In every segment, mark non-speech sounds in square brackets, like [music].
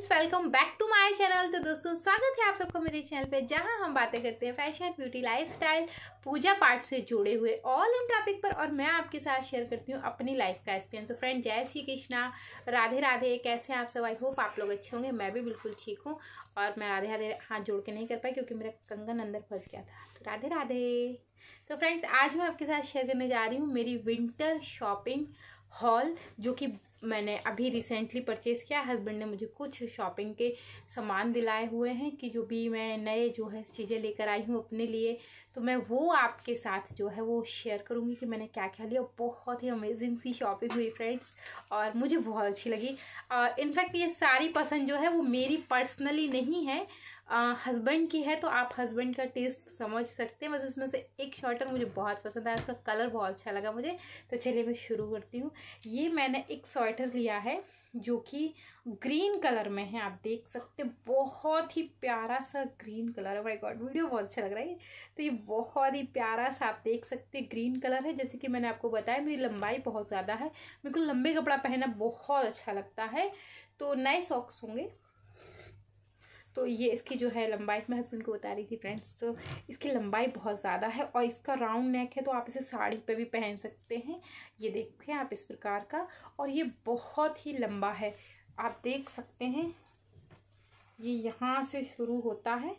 Friends welcome back to my channel तो दोस्तों स्वागत है आप सबको मेरे चैनल पे जहां हम बातें करते हैं फैशन ब्यूटी लाइफस्टाइल पूजा पाठ से जुड़े हुए ऑल इन टॉपिक पर और मैं आपके साथ शेयर करती हूँ अपनी लाइफ का एक्सपीरियंस तो फ्रेंड जय श्री कृष्णा राधे राधे कैसे हैं आप सब आई होप आप लोग अच्छे होंगे मैं भी बिल्कुल ठीक हूँ और मैं राधे राधे हाथ जोड़ के नहीं कर पाई क्योंकि मेरा कंगन अंदर फंस गया था तो राधे राधे तो फ्रेंड्स आज मैं आपके साथ शेयर करने जा रही हूँ मेरी विंटर शॉपिंग हॉल जो कि मैंने अभी रिसेंटली परचेज़ किया हस्बैंड ने मुझे कुछ शॉपिंग के सामान दिलाए हुए हैं कि जो भी मैं नए जो है चीज़ें लेकर आई हूँ अपने लिए तो मैं वो आपके साथ जो है वो शेयर करूँगी कि मैंने क्या क्या लिया बहुत ही अमेजिंग सी शॉपिंग हुई फ्रेंड्स और मुझे बहुत अच्छी लगी इनफैक्ट ये सारी पसंद जो है वो मेरी पर्सनली नहीं है हस्बैंड की है तो आप हस्बैंड का टेस्ट समझ सकते हैं बस इसमें से एक शॉर्टर मुझे बहुत पसंद आया इसका कलर बहुत अच्छा लगा मुझे तो चलिए मैं शुरू करती हूँ ये मैंने एक स्वेटर लिया है जो कि ग्रीन कलर में है आप देख सकते बहुत ही प्यारा सा ग्रीन कलर है माई गॉड वीडियो बहुत अच्छा लग रहा है तो ये बहुत ही प्यारा सा आप देख सकते ग्रीन कलर है जैसे कि मैंने आपको बताया मेरी लंबाई बहुत ज़्यादा है मेरे को लंबे कपड़ा पहनना बहुत अच्छा लगता है तो नए सॉक्स होंगे तो ये इसकी जो है लंबाई मैं हस्बैंड को बता रही थी फ्रेंड्स तो इसकी लंबाई बहुत ज़्यादा है और इसका राउंड नेक है तो आप इसे साड़ी पे भी पहन सकते हैं ये देखते हैं आप इस प्रकार का और ये बहुत ही लंबा है आप देख सकते हैं ये यहाँ से शुरू होता है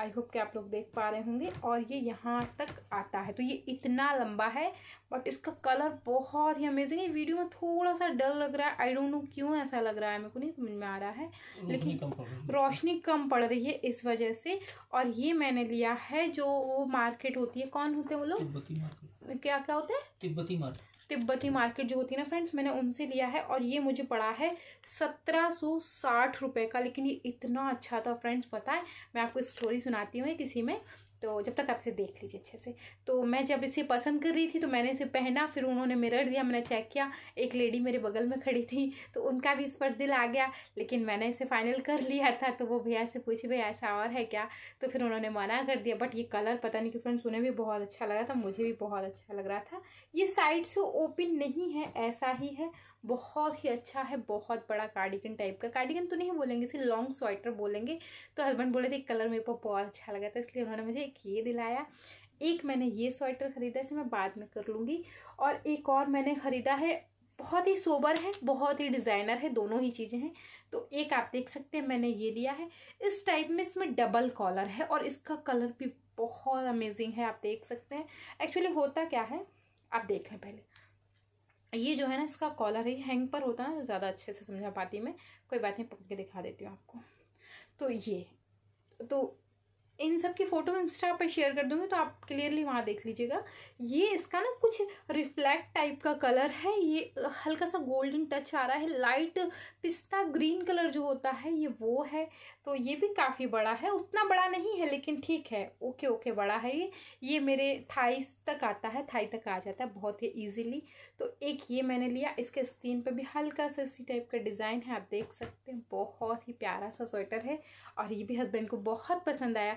आई होप कि आप लोग देख पा रहे होंगे और ये यहाँ तक आता है तो ये इतना लंबा है बट इसका कलर बहुत ही अमेजिंग है वीडियो में थोड़ा सा डल लग रहा है आई डोंट नो क्यों ऐसा लग रहा है मेरे को नहीं समझ में आ रहा है लेकिन रोशनी कम पड़ रही है इस वजह से और ये मैंने लिया है जो वो मार्केट होती है कौन होते हैं वो लोग क्या क्या होते हैं तिब्बती मार्केट तिब्बती मार्केट जो होती है ना फ्रेंड्स मैंने उनसे लिया है और ये मुझे पड़ा है सत्रह सौ साठ रुपये का लेकिन ये इतना अच्छा था फ्रेंड्स पता है मैं आपको स्टोरी सुनाती हूँ किसी में तो जब तक आप इसे देख लीजिए अच्छे से तो मैं जब इसे पसंद कर रही थी तो मैंने इसे पहना फिर उन्होंने मिरर दिया मैंने चेक किया एक लेडी मेरे बगल में खड़ी थी तो उनका भी इस पर दिल आ गया लेकिन मैंने इसे फाइनल कर लिया था तो वो भैया से पूछी भैया ऐसा और है क्या तो फिर उन्होंने मना कर दिया बट ये कलर पता नहीं क्यों फ्रेंड्स उन्हें भी बहुत अच्छा लगा था मुझे भी बहुत अच्छा लग रहा था ये साइड से ओपन नहीं है ऐसा ही है बहुत ही अच्छा है बहुत बड़ा कार्डिगन टाइप का कार्डिगन तो नहीं बोलेंगे इसे लॉन्ग स्वेटर बोलेंगे तो हस्बैंड बोले थे कलर मेरे को बहुत अच्छा लगा था इसलिए उन्होंने मुझे एक ये दिलाया एक मैंने ये स्वेटर ख़रीदा इसे मैं बाद में कर लूँगी और एक और मैंने ख़रीदा है बहुत ही सोबर है बहुत ही डिज़ाइनर है दोनों ही चीज़ें हैं तो एक आप देख सकते हैं मैंने ये लिया है इस टाइप में इसमें डबल कॉलर है और इसका कलर भी बहुत अमेजिंग है आप देख सकते हैं एक्चुअली होता क्या है आप देख लें पहले ये जो है ना इसका कॉलर है हैंग पर होता है ना ज़्यादा अच्छे से समझा पाती मैं कोई बात नहीं पकड़ के दिखा देती हूँ आपको तो ये तो इन सब की फ़ोटो मैं इंस्टा पर शेयर कर दूँगी तो आप क्लियरली वहाँ देख लीजिएगा ये इसका ना कुछ रिफ्लेक्ट टाइप का कलर है ये हल्का सा गोल्डन टच आ रहा है लाइट पिस्ता ग्रीन कलर जो होता है ये वो है तो ये भी काफ़ी बड़ा है उतना बड़ा नहीं है लेकिन ठीक है ओके ओके बड़ा है ये ये मेरे थाइस तक आता है थाई तक आ जाता है बहुत ही ईजिली तो एक ये मैंने लिया इसके स्क्रीन पर भी हल्का सा इसी टाइप का डिज़ाइन है आप देख सकते हैं बहुत ही प्यारा सा स्वेटर है और ये भी हस्बैंड को बहुत पसंद आया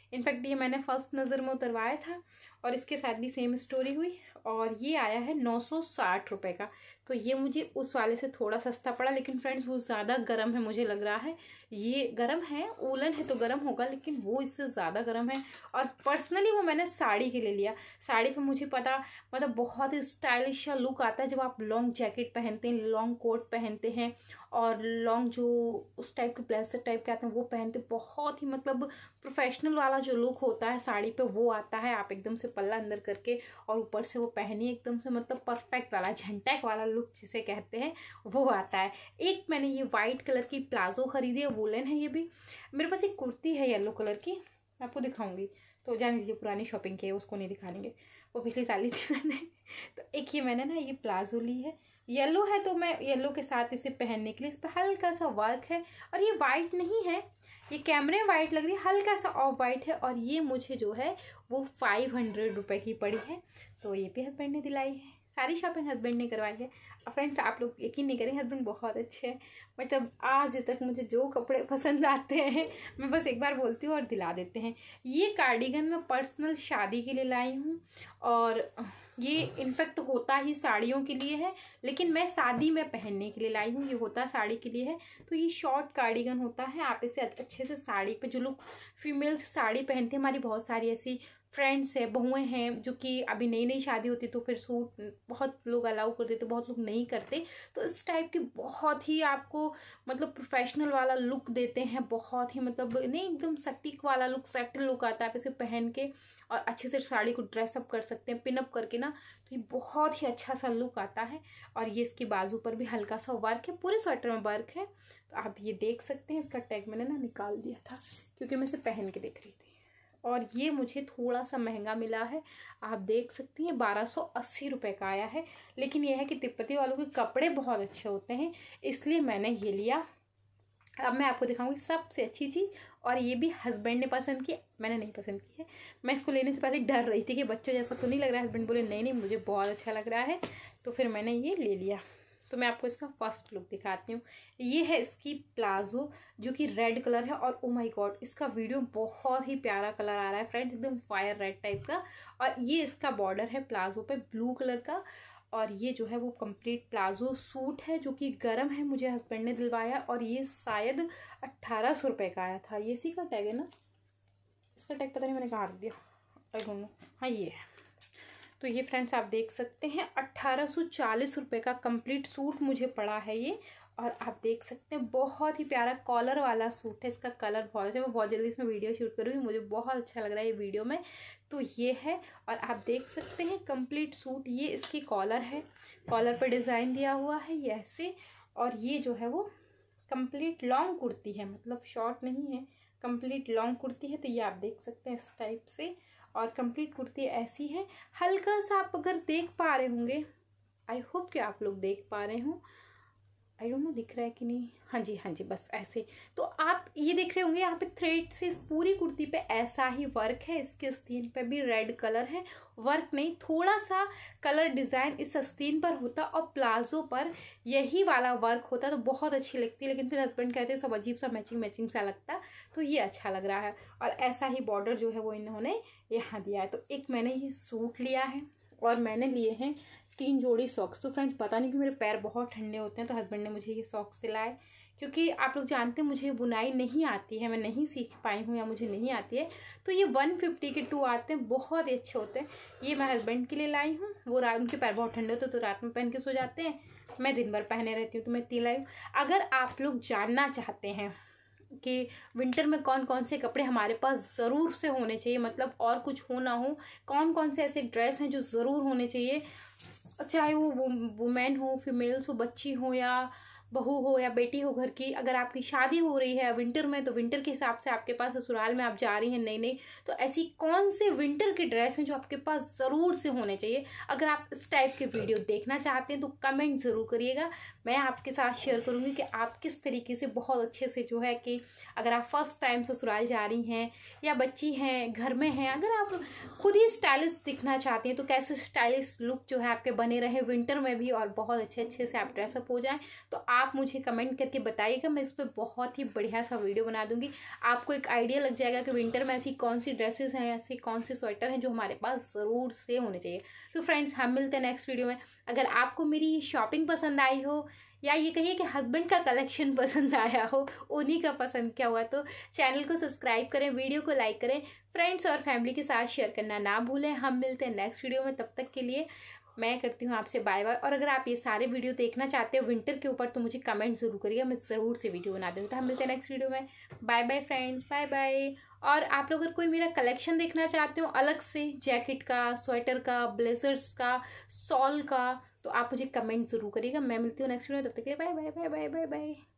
इनफैक्ट ये मैंने फर्स्ट नज़र में उतरवाया था और इसके साथ भी सेम स्टोरी हुई और ये आया है नौ सौ साठ रुपये का तो ये मुझे उस वाले से थोड़ा सस्ता पड़ा लेकिन फ्रेंड्स वो ज़्यादा गर्म है मुझे लग रहा है ये गर्म है ऊलन है तो गर्म होगा लेकिन वो इससे ज़्यादा गर्म है और पर्सनली वो मैंने साड़ी के लिए लिया साड़ी पे मुझे पता मतलब बहुत ही स्टाइलिश सा लुक आता है जब आप लॉन्ग जैकेट पहनते हैं लॉन्ग कोट पहनते हैं और लॉन्ग जो उस टाइप के ब्लेजर टाइप के आते हैं वो पहनते बहुत ही मतलब प्रोफेशनल वाला जो लुक होता है साड़ी पे वो आता है आप एकदम से पल्ला अंदर करके और ऊपर से वो पहनी एकदम से मतलब परफेक्ट वाला झंटैक वाला लुक जिसे कहते हैं वो आता है एक मैंने ये वाइट कलर की प्लाजो खरीदी है वुलन है ये भी मेरे पास एक कुर्ती है येलो कलर की आपको दिखाऊंगी तो जान लीजिए पुरानी शॉपिंग की है उसको नहीं लेंगे वो पिछली साल ली थी मैंने [laughs] तो एक ये मैंने ना ये प्लाजो ली है येलो है तो मैं येलो के साथ इसे पहनने के लिए इस पर हल्का सा वर्क है और ये वाइट नहीं है ये कैमरे वाइट लग रही है हल्का सा ऑफ वाइट है और ये मुझे जो है वो फाइव हंड्रेड रुपये की पड़ी है तो ये भी हस्बैंड ने दिलाई है सारी शॉपिंग हस्बैंड ने करवाई है फ्रेंड्स आप लोग यकीन नहीं करें हस्बैंड बहुत अच्छे हैं मतलब आज तक मुझे जो कपड़े [laughs] पसंद आते हैं मैं बस एक बार बोलती हूँ और दिला देते हैं ये कार्डिगन मैं पर्सनल शादी के लिए लाई हूँ और ये इनफेक्ट होता ही साड़ियों के लिए है लेकिन मैं शादी में पहनने के लिए लाई हूँ ये होता साड़ी के लिए है तो ये शॉर्ट कार्डिगन होता है आप इसे अच्छे से साड़ी पर जो लोग फीमेल्स साड़ी पहनते हैं हमारी बहुत सारी ऐसी फ्रेंड्स हैं बहुएं हैं जो कि अभी नई नई शादी होती तो फिर सूट बहुत लोग अलाउ कर देते बहुत लोग नहीं करते तो इस टाइप की बहुत ही आपको मतलब प्रोफेशनल वाला लुक देते हैं बहुत ही मतलब नहीं एकदम सटीक वाला लुक सेट लुक आता है आप इसे पहन के और अच्छे से साड़ी को ड्रेसअप कर सकते हैं पिनअप करके ना तो ये बहुत ही अच्छा सा लुक आता है और ये इसके बाजू पर भी हल्का सा वर्क है पूरे स्वेटर में वर्क है तो आप ये देख सकते हैं इसका टैग मैंने ना निकाल दिया था क्योंकि मैं इसे पहन के देख रही थी और ये मुझे थोड़ा सा महंगा मिला है आप देख सकती हैं बारह सौ अस्सी रुपये का आया है लेकिन यह है कि तिब्बती वालों के कपड़े बहुत अच्छे होते हैं इसलिए मैंने ये लिया अब मैं आपको दिखाऊंगी सबसे अच्छी चीज़ और ये भी हस्बैंड ने पसंद की मैंने नहीं पसंद की है मैं इसको लेने से पहले डर रही थी कि बच्चों जैसा तो नहीं लग रहा है हस्बैंड बोले नहीं नहीं मुझे बहुत अच्छा लग रहा है तो फिर मैंने ये ले लिया तो मैं आपको इसका फर्स्ट लुक दिखाती हूँ ये है इसकी प्लाजो जो कि रेड कलर है और ओ माई गॉड इसका वीडियो बहुत ही प्यारा कलर आ रहा है फ्रेंड एकदम फायर रेड टाइप का और ये इसका बॉर्डर है प्लाजो पे ब्लू कलर का और ये जो है वो कंप्लीट प्लाजो सूट है जो कि गर्म है मुझे हस्बैंड ने दिलवाया और ये शायद अट्ठारह सौ रुपये का आया था ये इसी का टैग है ना इसका टैग पता नहीं मैंने कहाँ रख दिया आई हाँ ये है तो ये फ्रेंड्स आप देख सकते हैं अट्ठारह रुपए का कंप्लीट सूट मुझे पड़ा है ये और आप देख सकते हैं बहुत ही प्यारा कॉलर वाला सूट है इसका कलर बहुत अच्छा मैं बहुत जल्दी इसमें वीडियो शूट करूँगी मुझे बहुत अच्छा लग रहा है ये वीडियो में तो ये है और आप देख सकते हैं कंप्लीट सूट ये इसकी कॉलर है कॉलर पर डिज़ाइन दिया हुआ है ये ऐसे और ये जो है वो कंप्लीट लॉन्ग कुर्ती है मतलब शॉर्ट नहीं है कंप्लीट लॉन्ग कुर्ती है तो ये आप देख सकते हैं इस टाइप से और कंप्लीट कुर्ती ऐसी है हल्का सा आप अगर देख पा रहे होंगे आई होप कि आप लोग देख पा रहे हों आई डोंट नो दिख रहा है कि नहीं हाँ जी हाँ जी बस ऐसे तो आप ये देख रहे होंगे यहाँ पे थ्रेड से इस पूरी कुर्ती पे ऐसा ही वर्क है इसके अस्तीन पे भी रेड कलर है वर्क नहीं थोड़ा सा कलर डिज़ाइन इस अस्तीन पर होता और प्लाजो पर यही वाला वर्क होता तो बहुत अच्छी लगती लेकिन फिर हस्बैंड कहते हैं सब अजीब सा मैचिंग मैचिंग सा लगता तो ये अच्छा लग रहा है और ऐसा ही बॉर्डर जो है वो इन्होंने यहाँ दिया है तो एक मैंने ये सूट लिया है और मैंने लिए हैं तीन जोड़ी सॉक्स तो फ्रेंड्स पता नहीं कि मेरे पैर बहुत ठंडे होते हैं तो हस्बैंड ने मुझे ये सॉक्स दिलाए क्योंकि आप लोग जानते हैं मुझे बुनाई नहीं आती है मैं नहीं सीख पाई हूँ या मुझे नहीं आती है तो ये वन फिफ्टी के टू आते हैं बहुत ही अच्छे होते हैं ये मैं हस्बैंड के लिए लाई हूँ वो रात उनके पैर बहुत ठंडे होते हैं तो रात में पहन के सो जाते हैं मैं दिन भर पहने रहती हूँ तो मैं तीन लाई हूँ अगर आप लोग जानना चाहते हैं कि विंटर में कौन कौन से कपड़े हमारे पास ज़रूर से होने चाहिए मतलब और कुछ हो ना हो कौन कौन से ऐसे ड्रेस हैं जो ज़रूर होने चाहिए चाहे वो वुमेन हो फीमेल्स हो बच्ची हो या बहू हो या बेटी हो घर की अगर आपकी शादी हो रही है विंटर में तो विंटर के हिसाब से आपके पास ससुराल में आप जा रही हैं नई नई तो ऐसी कौन से विंटर के ड्रेस हैं जो आपके पास ज़रूर से होने चाहिए अगर आप इस टाइप के वीडियो हाँ। देखना चाहते हैं तो कमेंट ज़रूर करिएगा मैं आपके साथ शेयर करूँगी कि आप किस तरीके से बहुत अच्छे से जो है कि अगर आप फर्स्ट टाइम ससुराल जा रही हैं या बच्ची हैं घर में हैं अगर आप खुद ही स्टाइलिश दिखना चाहती हैं तो कैसे स्टाइलिश लुक जो है आपके बने रहे विंटर में भी और बहुत अच्छे अच्छे से आप ड्रेसअप हो जाएँ तो आप आप मुझे कमेंट करके बताइएगा मैं इस पर बहुत ही बढ़िया सा वीडियो बना दूंगी आपको एक आइडिया लग जाएगा कि विंटर में ऐसी कौन सी ड्रेसेस हैं ऐसे कौन से स्वेटर हैं जो हमारे पास ज़रूर से होने चाहिए तो फ्रेंड्स हम मिलते हैं नेक्स्ट वीडियो में अगर आपको मेरी शॉपिंग पसंद आई हो या ये कहिए कि हस्बैंड का कलेक्शन [laughs] पसंद आया हो उन्हीं का पसंद क्या हुआ तो चैनल को सब्सक्राइब करें वीडियो को लाइक करें फ्रेंड्स और फैमिली के साथ शेयर करना ना भूलें हम मिलते हैं नेक्स्ट वीडियो में तब तक के लिए मैं करती हूँ आपसे बाय बाय और अगर आप ये सारे वीडियो देखना चाहते हो विंटर के ऊपर तो मुझे कमेंट ज़रूर करिएगा मैं ज़रूर से वीडियो बना दूँगी तो हम मिलते हैं नेक्स्ट वीडियो में bye bye friends bye bye और आप लोग अगर कोई मेरा कलेक्शन देखना चाहते हो अलग से जैकेट का स्वेटर का ब्लेजर्स का सॉल का तो आप मुझे कमेंट ज़रूर करिएगा मैं मिलती हूँ नेक्स्ट वीडियो में तब तक के bye bye bye bye bye bye